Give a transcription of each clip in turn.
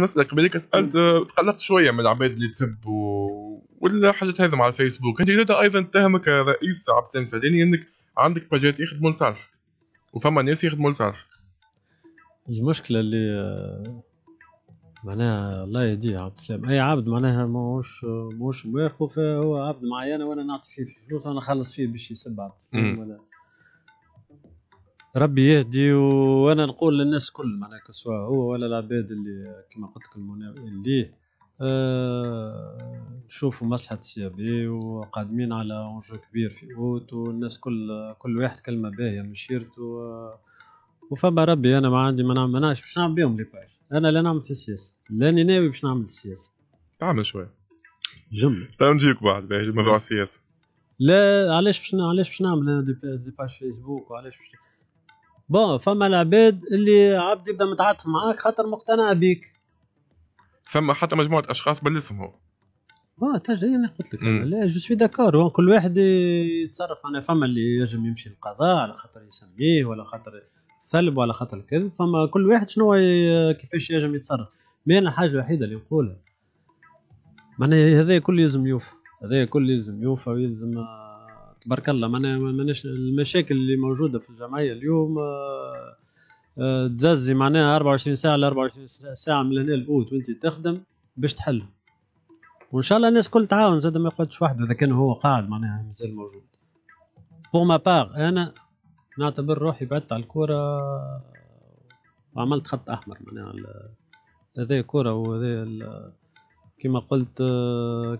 نسالك بليك سالت تقلقت شويه من العباد اللي تسب و... ولا حاجات هذم على الفيسبوك انت زاد ايضا اتهمك رئيس عبد السلام السعداني انك عندك باجات يخدموا لصالحك وفما ناس يخدموا لصالحك المشكله اللي آه، معناها الله يهديه عبد السلام اي عبد معناها ماهوش ماهوش مواخو فهو عبد معين وانا نعطي فيه فلوس وانا نخلص فيه باش يسب عبد السلام ولا ربي يهدي وانا نقول للناس كل معناها سواء هو ولا العباد اللي كما قلت لكم اللي ليه آه شوفوا مصلحة سي بي وقادمين على اونجو كبير في اوت والناس كل كل واحد كلمة باهية من شيرته آه، وفما ربي انا ما عندي ما نعملش باش نعمل بهم لي باج انا لا نعمل في السياسة لاني ناوي باش نعمل السياسة تعمل شوية جملة تو طيب، نجيك بعد موضوع السياسة لا علاش باش علاش باش نعمل انا دي باج فيسبوك وعلاش باش بون فما العباد اللي عبد يبدا متعاطف معاك خاطر مقتنع بيك ثم حتى مجموعه اشخاص بالاسم هو اه ترجع انا قلت لك لا جو سوي داكور كل واحد يتصرف انا فما اللي ينجم يمشي للقضاء على خاطر يسميه ولا خاطر سلب ولا خاطر كذب فما كل واحد شنو كيفاش ينجم يتصرف مي انا الحاجه الوحيده اللي نقولها معناها هذا كل يلزم يوفى هذا كل يلزم يوفى ويلزم تبارك الله معناها ماناش المشاكل اللي موجوده في الجمعيه اليوم آه، آه، تززي معناها 24 ساعه ل 24 ساعه من هنا الاوت وانت تخدم باش تحلهم وان شاء الله الناس كل تعاون زاد ما يقعدش وحده اذا كان هو قاعد معناها مازال موجود بور ما باغ انا نعتبر روحي بعدت على الكوره آه، وعملت خط احمر معناها هذا كوره وهذا كما قلت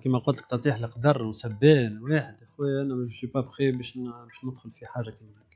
كما قلت لك تطيح القدر وسبان واحد خويا انا ماشي با بخي باش باش ندخل في حاجه كيما هكا